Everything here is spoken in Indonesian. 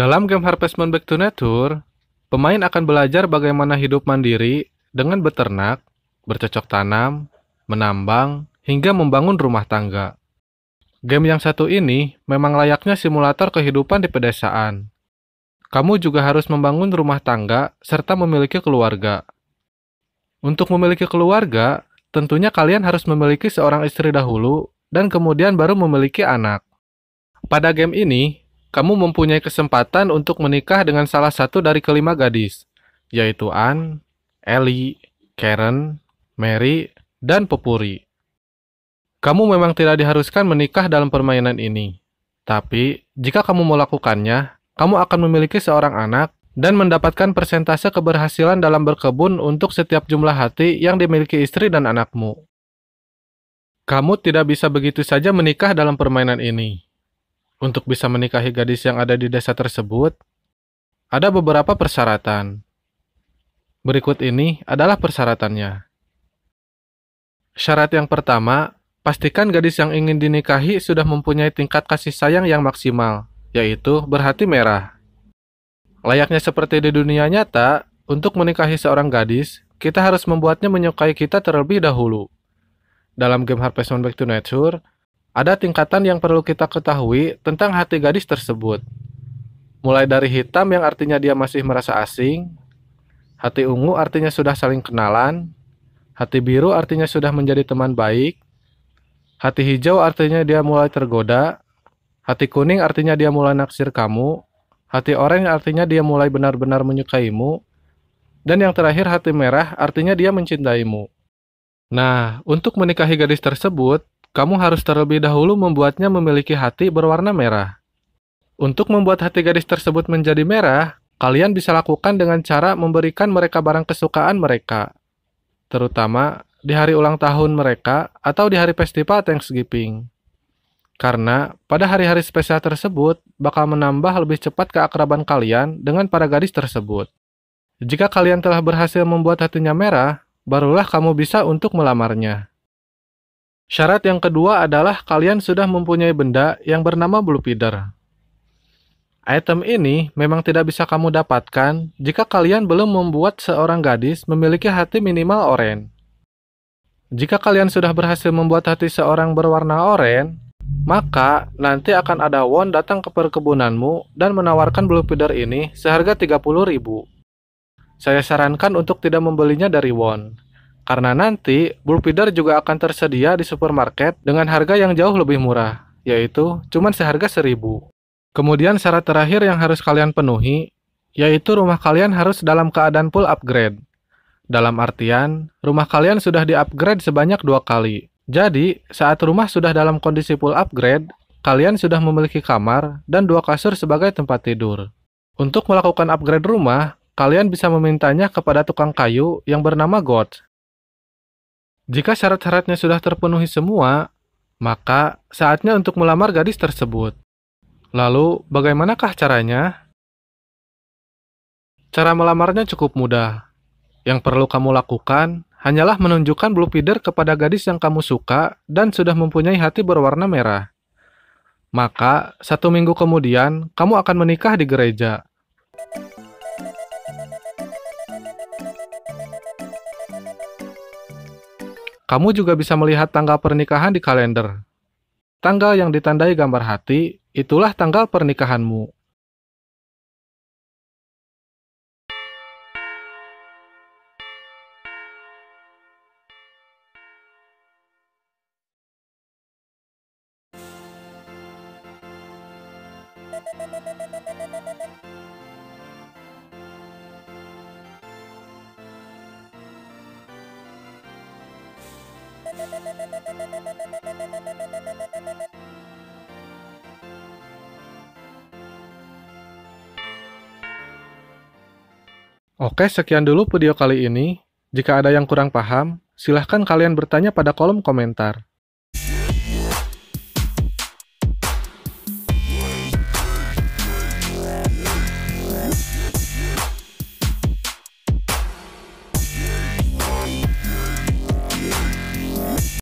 Dalam game Harvest Moon Back to Nature, pemain akan belajar bagaimana hidup mandiri dengan beternak, bercocok tanam, menambang, hingga membangun rumah tangga. Game yang satu ini memang layaknya simulator kehidupan di pedesaan. Kamu juga harus membangun rumah tangga serta memiliki keluarga. Untuk memiliki keluarga, tentunya kalian harus memiliki seorang istri dahulu dan kemudian baru memiliki anak. Pada game ini, kamu mempunyai kesempatan untuk menikah dengan salah satu dari kelima gadis, yaitu Anne, Ellie, Karen, Mary, dan Popuri. Kamu memang tidak diharuskan menikah dalam permainan ini, tapi jika kamu melakukannya, kamu akan memiliki seorang anak dan mendapatkan persentase keberhasilan dalam berkebun untuk setiap jumlah hati yang dimiliki istri dan anakmu. Kamu tidak bisa begitu saja menikah dalam permainan ini untuk bisa menikahi gadis yang ada di desa tersebut, ada beberapa persyaratan. Berikut ini adalah persyaratannya. Syarat yang pertama, pastikan gadis yang ingin dinikahi sudah mempunyai tingkat kasih sayang yang maksimal, yaitu berhati merah. Layaknya seperti di dunia nyata, untuk menikahi seorang gadis, kita harus membuatnya menyukai kita terlebih dahulu. Dalam game Harvest Moon Back to Nature, ada tingkatan yang perlu kita ketahui tentang hati gadis tersebut. Mulai dari hitam yang artinya dia masih merasa asing, hati ungu artinya sudah saling kenalan, hati biru artinya sudah menjadi teman baik, hati hijau artinya dia mulai tergoda, hati kuning artinya dia mulai naksir kamu, hati oranye artinya dia mulai benar-benar menyukaimu, dan yang terakhir hati merah artinya dia mencintaimu. Nah, untuk menikahi gadis tersebut, kamu harus terlebih dahulu membuatnya memiliki hati berwarna merah. Untuk membuat hati gadis tersebut menjadi merah, kalian bisa lakukan dengan cara memberikan mereka barang kesukaan mereka, terutama di hari ulang tahun mereka atau di hari festival Thanksgiving. Karena pada hari-hari spesial tersebut bakal menambah lebih cepat keakraban kalian dengan para gadis tersebut. Jika kalian telah berhasil membuat hatinya merah, barulah kamu bisa untuk melamarnya. Syarat yang kedua adalah kalian sudah mempunyai benda yang bernama blue feeder. Item ini memang tidak bisa kamu dapatkan jika kalian belum membuat seorang gadis memiliki hati minimal oranye. Jika kalian sudah berhasil membuat hati seorang berwarna oranye, maka nanti akan ada Won datang ke perkebunanmu dan menawarkan blue feeder ini seharga 30.000. Saya sarankan untuk tidak membelinya dari Won, karena nanti bull feeder juga akan tersedia di supermarket dengan harga yang jauh lebih murah, yaitu cuma seharga seribu. Kemudian syarat terakhir yang harus kalian penuhi, yaitu rumah kalian harus dalam keadaan full upgrade. Dalam artian, rumah kalian sudah di-upgrade sebanyak dua kali. Jadi, saat rumah sudah dalam kondisi full upgrade, kalian sudah memiliki kamar dan dua kasur sebagai tempat tidur. Untuk melakukan upgrade rumah, kalian bisa memintanya kepada tukang kayu yang bernama God. Jika syarat-syaratnya sudah terpenuhi semua, maka saatnya untuk melamar gadis tersebut. Lalu, bagaimanakah caranya? Cara melamarnya cukup mudah. Yang perlu kamu lakukan hanyalah menunjukkan blue feeder kepada gadis yang kamu suka dan sudah mempunyai hati berwarna merah. Maka, satu minggu kemudian, kamu akan menikah di gereja. Kamu juga bisa melihat tanggal pernikahan di kalender. Tanggal yang ditandai gambar hati, itulah tanggal pernikahanmu. Thank you. Oke, sekian dulu video kali ini. Jika ada yang kurang paham, silahkan kalian bertanya pada kolom komentar.